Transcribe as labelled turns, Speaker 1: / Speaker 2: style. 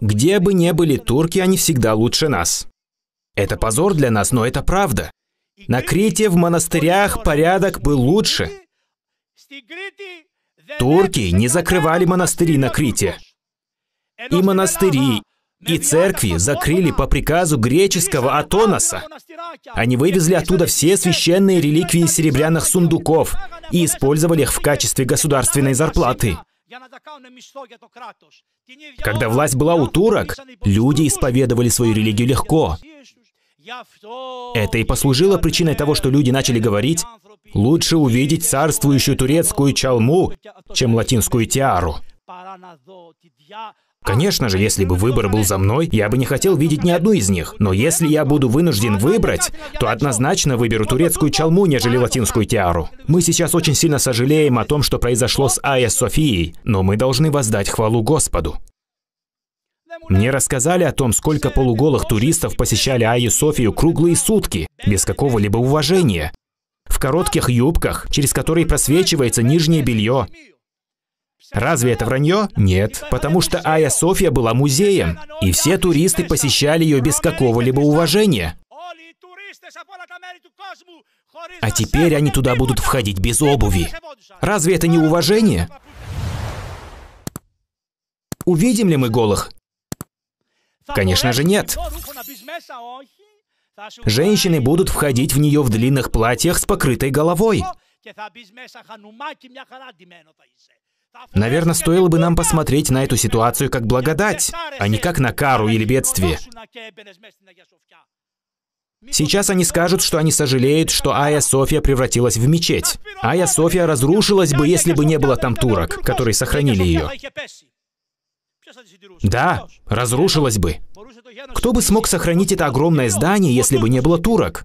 Speaker 1: Где бы ни были турки, они всегда лучше нас. Это позор для нас, но это правда. На Крите в монастырях порядок был лучше. Турки не закрывали монастыри на Крите. И монастыри, и церкви закрыли по приказу греческого Атонаса. Они вывезли оттуда все священные реликвии серебряных сундуков и использовали их в качестве государственной зарплаты. Когда власть была у турок, люди исповедовали свою религию легко. Это и послужило причиной того, что люди начали говорить, «Лучше увидеть царствующую турецкую чалму, чем латинскую тиару». Конечно же, если бы выбор был за мной, я бы не хотел видеть ни одну из них. Но если я буду вынужден выбрать, то однозначно выберу турецкую чалму, нежели латинскую тиару. Мы сейчас очень сильно сожалеем о том, что произошло с Айя Софией, но мы должны воздать хвалу Господу. Мне рассказали о том, сколько полуголых туристов посещали Айю Софию круглые сутки, без какого-либо уважения. В коротких юбках, через которые просвечивается нижнее белье, Разве это вранье? Нет, потому что Айя София была музеем, и все туристы посещали ее без какого-либо уважения. А теперь они туда будут входить без обуви. Разве это не уважение? Увидим ли мы голых? Конечно же нет. Женщины будут входить в нее в длинных платьях с покрытой головой. Наверное, стоило бы нам посмотреть на эту ситуацию как благодать, а не как на кару или бедствие. Сейчас они скажут, что они сожалеют, что Айя София превратилась в мечеть. Айя София разрушилась бы, если бы не было там турок, которые сохранили ее. Да, разрушилась бы. Кто бы смог сохранить это огромное здание, если бы не было турок?